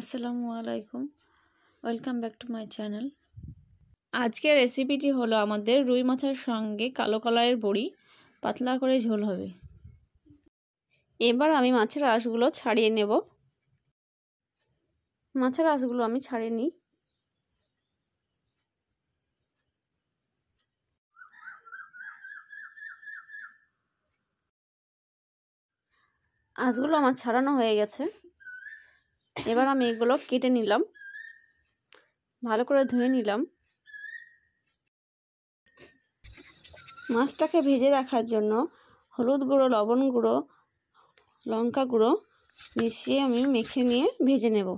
আসসালামু আলাইকুম welcome back to my channel আজকের রেসিপিটি হলো আমাদের রুই মাছের সঙ্গে কালো কলাইয়ের বড়ি পাতলা করে ঝোল হবে এবার আমি মাছের আঁশগুলো ছাড়িয়ে নেব মাছের আঁশগুলো আমি ছাড়িয়ে নিই আঁশগুলো আমার ছাড়ানো হয়ে গেছে এবার আমি এগুলো কেটে নিলাম ভালো করে ধুয়ে নিলাম মাছটাকে ভেজে রাখার জন্য হলুদ গুঁড়ো লবণ গুঁড়ো লঙ্কা গুঁড়ো মিশিয়ে আমি মেখে নিয়ে ভেজে নেব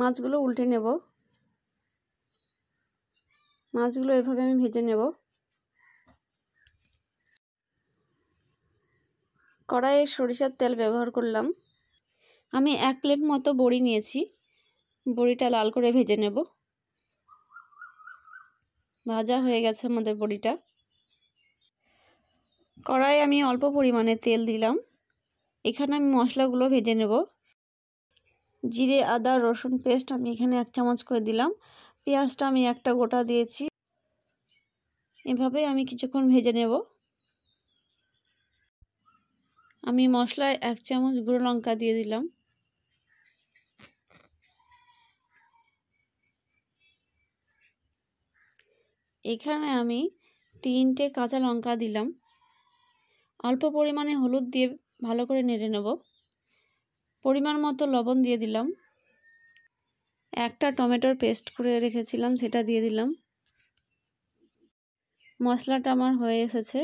মাছগুলো উল্টে নেব মাছগুলো এভাবে আমি ভেজে নেব কড়াইয়ে সরিষার তেল ব্যবহার করলাম আমি এক প্লেট মতো বড়ি নিয়েছি বড়িটা লাল করে ভেজে নেব ভাজা হয়ে গেছে আমাদের বড়িটা কড়াই আমি অল্প পরিমাণে তেল দিলাম এখানে আমি মশলাগুলো ভেজে নেব জিরে আদা রসুন পেস্ট আমি এখানে এক চামচ করে দিলাম পেঁয়াজটা আমি একটা গোটা দিয়েছি এভাবে আমি কিছুক্ষণ ভেজে নেব আমি মশলায় এক চামচ গুঁড়ো লঙ্কা দিয়ে দিলাম এখানে আমি তিনটে কাঁচা লঙ্কা দিলাম অল্প পরিমাণে হলুদ দিয়ে ভালো করে নেড়ে নেব পরিমাণ মতো লবণ দিয়ে দিলাম একটা টমেটোর পেস্ট করে রেখেছিলাম সেটা দিয়ে দিলাম মশলাটা আমার হয়ে এসেছে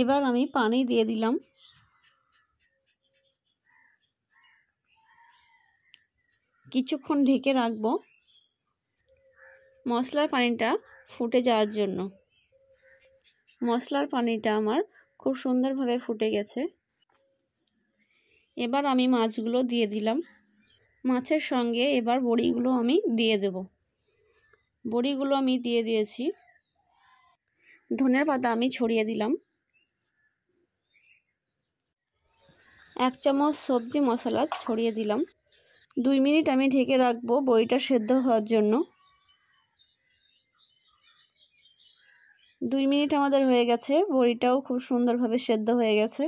এবার আমি পানি দিয়ে দিলাম কিছুক্ষণ ঢেকে রাখবো মশলার পানিটা ফুটে যাওয়ার জন্য মশলার পানিটা আমার খুব সুন্দরভাবে ফুটে গেছে এবার আমি মাছগুলো দিয়ে দিলাম মাছের সঙ্গে এবার বড়িগুলো আমি দিয়ে দেব বড়িগুলো আমি দিয়ে দিয়েছি ধনের পাতা আমি ছড়িয়ে দিলাম এক চামচ সবজি মশলা ছড়িয়ে দিলাম দুই মিনিট আমি ঢেকে রাখবো বড়িটা সেদ্ধ হওয়ার জন্য দুই মিনিট আমাদের হয়ে গেছে বড়িটাও খুব সুন্দরভাবে সেদ্ধ হয়ে গেছে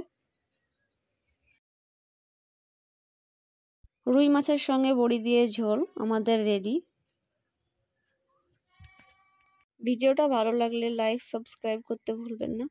রুই মাছের সঙ্গে বড়ি দিয়ে ঝোল আমাদের রেডি ভিডিওটা ভালো লাগলে লাইক সাবস্ক্রাইব করতে ভুলবেন না